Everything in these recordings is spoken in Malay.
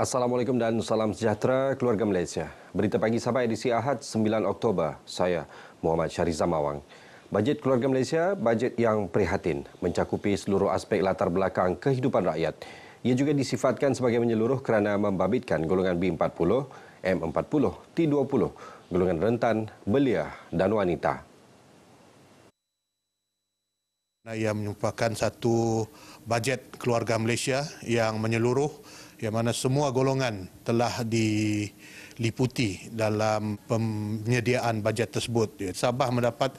Assalamualaikum dan salam sejahtera keluarga Malaysia. Berita pagi sampai edisi Ahad 9 Oktober. Saya Muhammad Syariza Mawang. Bajet keluarga Malaysia, bajet yang prihatin mencakupi seluruh aspek latar belakang kehidupan rakyat. Ia juga disifatkan sebagai menyeluruh kerana membabitkan golongan B40, M40, T20, golongan rentan, belia dan wanita. Ia merupakan satu bajet keluarga Malaysia yang menyeluruh yang mana semua golongan telah diliputi dalam penyediaan bajet tersebut. Ya, Sabah mendapat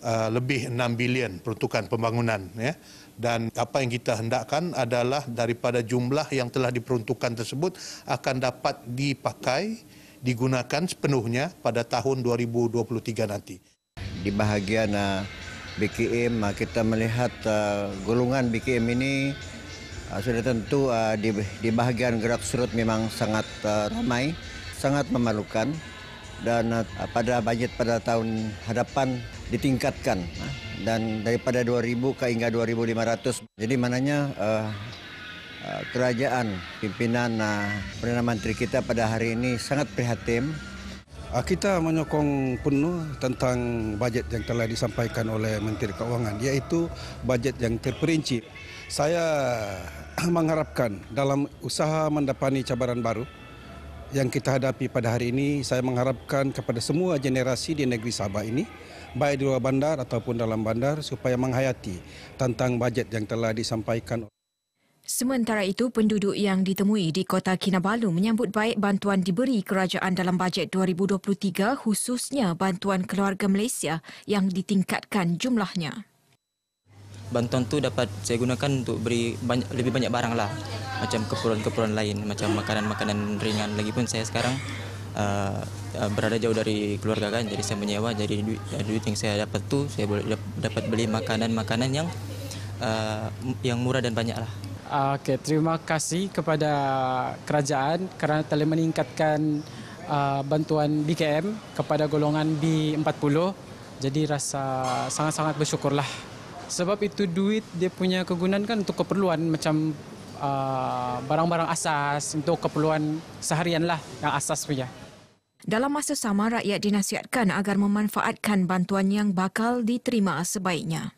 uh, lebih 6 bilion peruntukan pembangunan ya. Dan apa yang kita hendakkan adalah daripada jumlah yang telah diperuntukkan tersebut akan dapat dipakai, digunakan sepenuhnya pada tahun 2023 nanti. Di bahagian uh, BKM uh, kita melihat golongan BKM ini uh, sudah tentu uh, di, di bahagian gerak surut memang sangat uh, ramai, sangat memalukan dan uh, pada budget pada tahun hadapan ditingkatkan uh, dan daripada 2000 ke hingga 2500 jadi mananya uh, kerajaan pimpinan uh, Perdana Menteri kita pada hari ini sangat prihatin. Kita menyokong penuh tentang bajet yang telah disampaikan oleh Menteri Keuangan iaitu bajet yang terperinci. Saya mengharapkan dalam usaha mendapani cabaran baru yang kita hadapi pada hari ini, saya mengharapkan kepada semua generasi di negeri Sabah ini, baik di luar bandar ataupun dalam bandar, supaya menghayati tentang bajet yang telah disampaikan. Sementara itu, penduduk yang ditemui di Kota Kinabalu menyambut baik bantuan diberi kerajaan dalam bajet 2023 khususnya bantuan keluarga Malaysia yang ditingkatkan jumlahnya bantuan tu dapat saya gunakan untuk beri banyak, lebih banyak barang lah macam keperluan-keperluan lain macam makanan-makanan ringan lagi pun saya sekarang uh, uh, berada jauh dari keluarga kan jadi saya menyewa jadi duit, uh, duit yang saya dapat tu saya boleh dapat beli makanan-makanan yang uh, yang murah dan banyak lah ah, Okay, terima kasih kepada kerajaan kerana telah meningkatkan uh, bantuan BKM kepada golongan B40. Jadi rasa sangat-sangat bersyukurlah. Sebab itu duit dia punya kegunaan kan untuk keperluan macam uh, barang-barang asas untuk keperluan seharian lah yang asas punya. Dalam masa sama, rakyat dinasihatkan agar memanfaatkan bantuan yang bakal diterima sebaiknya.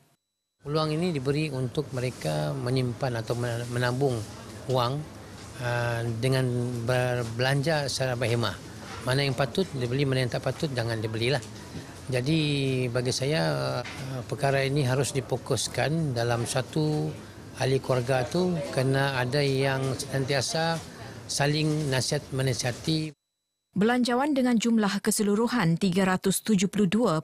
Peluang ini diberi untuk mereka menyimpan atau menabung wang uh, dengan berbelanja secara berhemah. Mana yang patut dibeli, mana yang tak patut jangan dibelilah. Jadi bagi saya eh, perkara ini harus dipokuskan dalam satu ahli keluarga itu kena ada yang sentiasa saling nasihat menasihati. Belanjawan dengan jumlah keseluruhan 372.3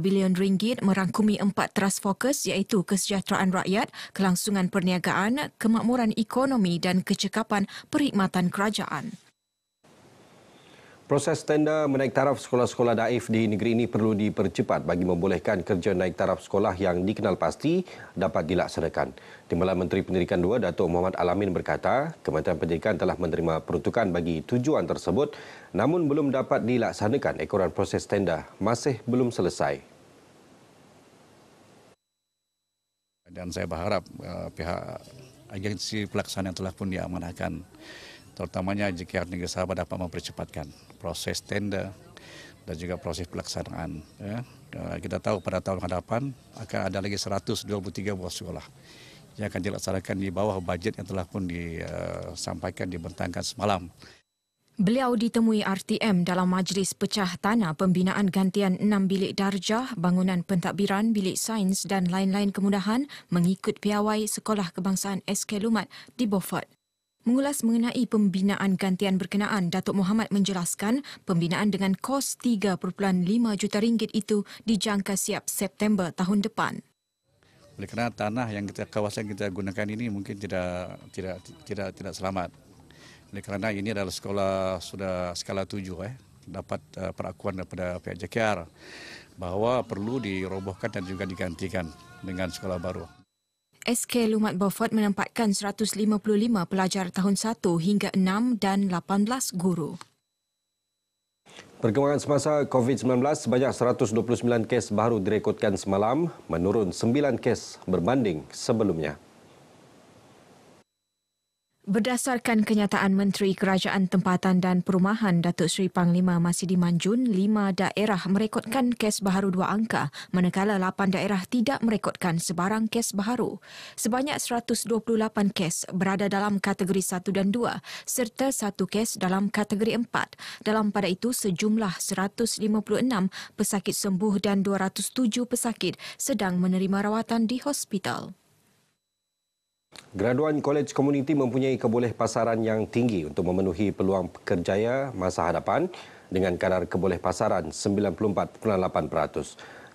bilion ringgit merangkumi empat teras fokus iaitu kesejahteraan rakyat, kelangsungan perniagaan, kemakmuran ekonomi dan kecekapan perkhidmatan kerajaan. Proses tender menaik taraf sekolah-sekolah daif di negeri ini perlu dipercepat bagi membolehkan kerja naik taraf sekolah yang dikenal pasti dapat dilaksanakan. Timbalan Menteri Pendidikan II, Datuk Muhammad Alamin berkata, Kementerian Pendidikan telah menerima peruntukan bagi tujuan tersebut namun belum dapat dilaksanakan ekoran proses tender masih belum selesai. Dan saya berharap uh, pihak agensi pelaksanaan telah pun diamanahkan terutamanya jika Negeri Sabah dapat mempercepatkan proses tender dan juga proses pelaksanaan. Ya. Eh, kita tahu pada tahun hadapan akan ada lagi 123 buah sekolah yang akan dilaksanakan di bawah bajet yang telah pun disampaikan, eh, dibentangkan semalam. Beliau ditemui RTM dalam Majlis Pecah Tanah Pembinaan Gantian enam Bilik Darjah, Bangunan Pentadbiran, Bilik Sains dan lain-lain kemudahan mengikut piawai Sekolah Kebangsaan SK Lumat di Beaufort. Mengulas mengenai pembinaan gantian berkenaan, Datuk Muhammad menjelaskan pembinaan dengan kos 3.5 juta ringgit itu dijangka siap September tahun depan. Oleh kerana tanah yang kita kawasan kita gunakan ini mungkin tidak tidak tidak tidak selamat. Oleh kerana ini adalah sekolah sudah skala 7 eh dapat uh, perakuan daripada pihak bahawa perlu dirobohkan dan juga digantikan dengan sekolah baru. SK Lumat Beaufort menempatkan 155 pelajar tahun 1 hingga 6 dan 18 guru. Perkembangan semasa COVID-19 sebanyak 129 kes baru direkodkan semalam menurun 9 kes berbanding sebelumnya. Berdasarkan kenyataan Menteri Kerajaan Tempatan dan Perumahan Datuk Seri Panglima Masidi Manjun, lima daerah merekodkan kes baharu dua angka, manakala lapan daerah tidak merekodkan sebarang kes baharu. Sebanyak 128 kes berada dalam kategori 1 dan 2 serta satu kes dalam kategori 4. Dalam pada itu, sejumlah 156 pesakit sembuh dan 207 pesakit sedang menerima rawatan di hospital. Graduan College Community mempunyai keboleh pasaran yang tinggi untuk memenuhi peluang pekerjaya masa hadapan dengan kadar keboleh pasaran 94.8%.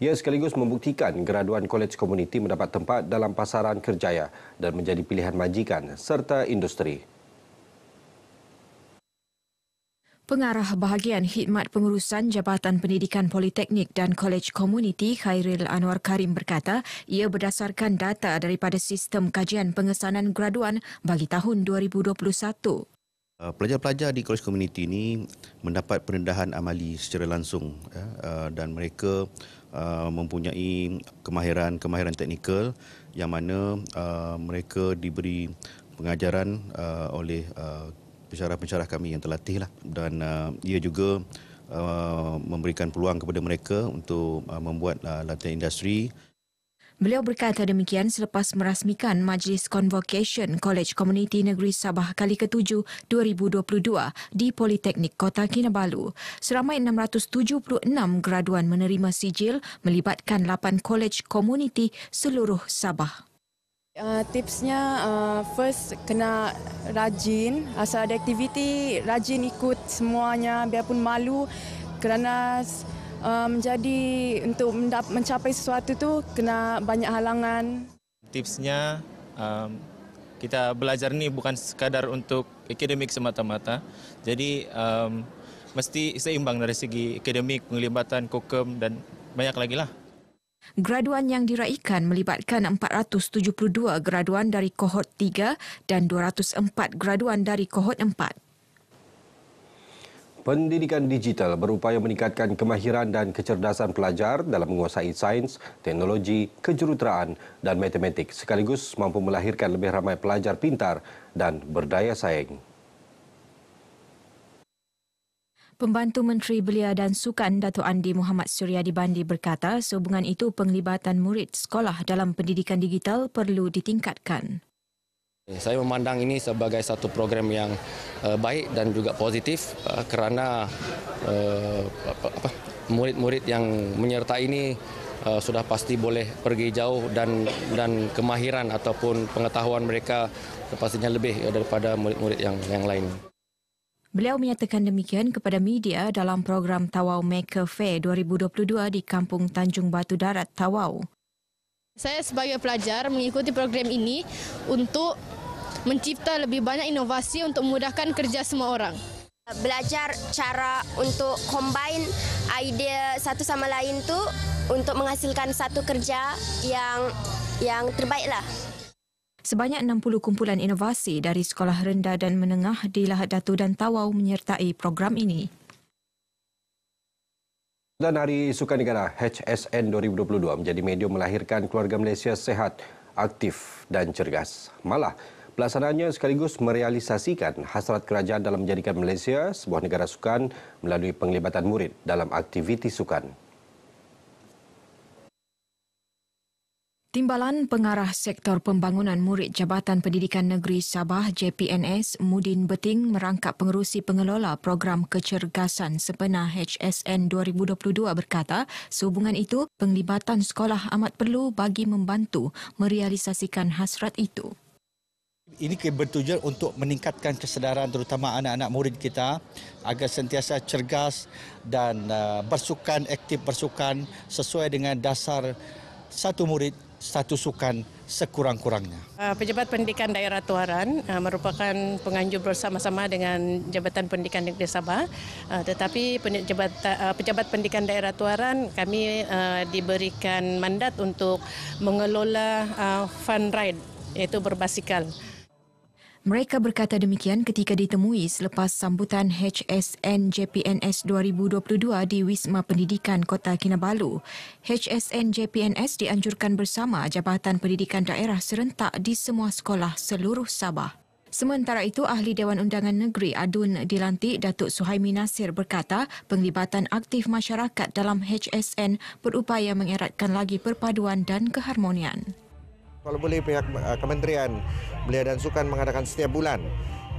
Ia sekaligus membuktikan graduan College Community mendapat tempat dalam pasaran kerjaya dan menjadi pilihan majikan serta industri. Pengarah bahagian Khidmat Pengurusan Jabatan Pendidikan Politeknik dan Kolej Komuniti Khairil Anwar Karim berkata ia berdasarkan data daripada sistem kajian pengesanan graduan bagi tahun 2021. Uh, pelajar-pelajar di Kolej Komuniti ini mendapat penendahan amali secara langsung ya. uh, dan mereka uh, mempunyai kemahiran-kemahiran teknikal yang mana mereka diberi pengajaran oleh pensyarah-pensyarah kami yang terlatih lah dan uh, ia juga uh, memberikan peluang kepada mereka untuk uh, membuat uh, latihan industri. Beliau berkata demikian selepas merasmikan Majlis Convocation College Community Negeri Sabah kali ke-7 2022 di Politeknik Kota Kinabalu. Seramai 676 graduan menerima sijil melibatkan 8 College Community seluruh Sabah. Uh, tipsnya uh, first kena rajin asal ada aktiviti rajin ikut semuanya biarpun malu kerana uh, menjadi um, untuk mencapai sesuatu tu kena banyak halangan tipsnya um, kita belajar ni bukan sekadar untuk akademik semata-mata jadi um, mesti seimbang dari segi akademik penglibatan kokem dan banyak lagi lah Graduan yang diraihkan melibatkan 472 graduan dari kohort 3 dan 204 graduan dari kohort 4. Pendidikan digital berupaya meningkatkan kemahiran dan kecerdasan pelajar dalam menguasai sains, teknologi, kejuruteraan dan matematik sekaligus mampu melahirkan lebih ramai pelajar pintar dan berdaya saing. Pembantu Menteri Belia dan Sukan Datuk Andi Muhammad Suryadi Bandi berkata sehubungan itu penglibatan murid sekolah dalam pendidikan digital perlu ditingkatkan. Saya memandang ini sebagai satu program yang eh, baik dan juga positif eh, kerana eh, murid-murid yang menyertai ini sudah pasti boleh pergi jauh dan dan kemahiran ataupun pengetahuan mereka pastinya lebih daripada murid-murid yang yang lain. Beliau menyatakan demikian kepada media dalam program Tawau Maker Fair 2022 di Kampung Tanjung Batu Darat, Tawau. Saya sebagai pelajar mengikuti program ini untuk mencipta lebih banyak inovasi untuk memudahkan kerja semua orang. Belajar cara untuk combine idea satu sama lain tu untuk menghasilkan satu kerja yang yang terbaiklah. Sebanyak 60 kumpulan inovasi dari sekolah rendah dan menengah di Lahad Datu dan Tawau menyertai program ini. Dan Hari Sukan Negara HSN 2022 menjadi medium melahirkan keluarga Malaysia sehat, aktif dan cergas. Malah, pelaksanaannya sekaligus merealisasikan hasrat kerajaan dalam menjadikan Malaysia sebuah negara sukan melalui penglibatan murid dalam aktiviti sukan. Timbalan Pengarah Sektor Pembangunan Murid Jabatan Pendidikan Negeri Sabah JPNS Mudin Beting merangkap pengerusi pengelola program kecergasan sepenuh HSN 2022 berkata sehubungan itu penglibatan sekolah amat perlu bagi membantu merealisasikan hasrat itu. Ini bertujuan untuk meningkatkan kesedaran terutama anak-anak murid kita agar sentiasa cergas dan uh, bersukan, aktif bersukan sesuai dengan dasar satu murid satu sukan sekurang-kurangnya. Eh, Pejabat Pendidikan Daerah Tuaran eh, merupakan penganjur bersama-sama dengan Jabatan Pendidikan Negeri Sabah. Eh, tetapi Pejabat Pendidikan Daerah Tuaran kami diberikan mandat untuk mengelola fun ride iaitu berbasikal. Mereka berkata demikian ketika ditemui selepas sambutan HSN JPNS 2022 di Wisma Pendidikan Kota Kinabalu. HSN JPNS dianjurkan bersama Jabatan Pendidikan Daerah serentak di semua sekolah seluruh Sabah. Sementara itu, Ahli Dewan Undangan Negeri Adun Dilantik, Datuk Suhaimi Nasir berkata penglibatan aktif masyarakat dalam HSN berupaya mengeratkan lagi perpaduan dan keharmonian. Kalau boleh pihak uh, Kementerian Belia dan Sukan mengadakan setiap bulan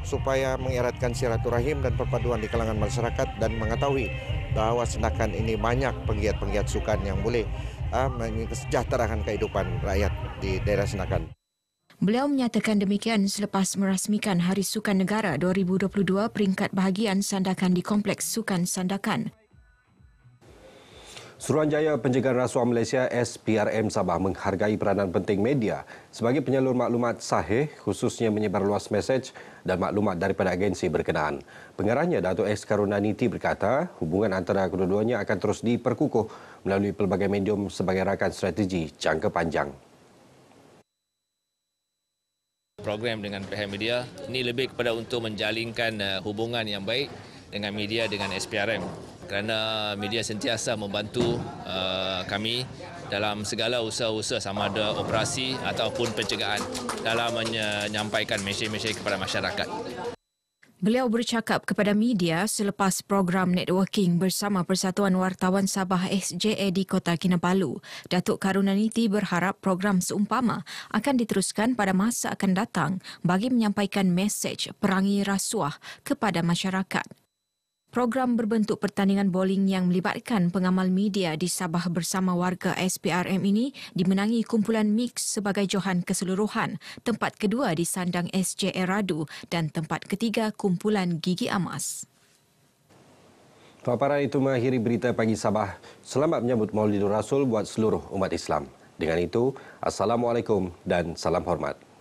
supaya mengeratkan silaturahim dan perpaduan di kalangan masyarakat dan mengetahui bahwa senakan ini banyak penggiat-penggiat sukan yang boleh uh, menyejahterakan kehidupan rakyat di daerah senakan. Beliau menyatakan demikian selepas merasmikan Hari Sukan Negara 2022 peringkat bahagian Sandakan di Kompleks Sukan Sandakan. Suruhanjaya Penjagaan Rasuah Malaysia SPRM Sabah menghargai peranan penting media sebagai penyalur maklumat sahih khususnya menyebar luas mesej dan maklumat daripada agensi berkenaan. Pengarahnya Datuk S. Karunaniti berkata hubungan antara kedua-duanya akan terus diperkukuh melalui pelbagai medium sebagai rakan strategi jangka panjang. Program dengan PH Media ini lebih kepada untuk menjalinkan eh, hubungan yang baik dengan media dengan SPRM kerana media sentiasa membantu uh, kami dalam segala usaha-usaha sama ada operasi ataupun pencegahan dalam menyampaikan mesej-mesej kepada masyarakat. Beliau bercakap kepada media selepas program networking bersama Persatuan Wartawan Sabah SJA e di Kota Kinabalu. Datuk Karunaniti berharap program seumpama akan diteruskan pada masa akan datang bagi menyampaikan mesej perangi rasuah kepada masyarakat. Program berbentuk pertandingan bowling yang melibatkan pengamal media di Sabah bersama warga SPRM ini dimenangi kumpulan Mix sebagai johan keseluruhan, tempat kedua di sandang SJ Eradu dan tempat ketiga kumpulan Gigi Amas. Paparan itu mengakhiri berita pagi Sabah. Selamat menyambut Maulidul Rasul buat seluruh umat Islam. Dengan itu, Assalamualaikum dan salam hormat.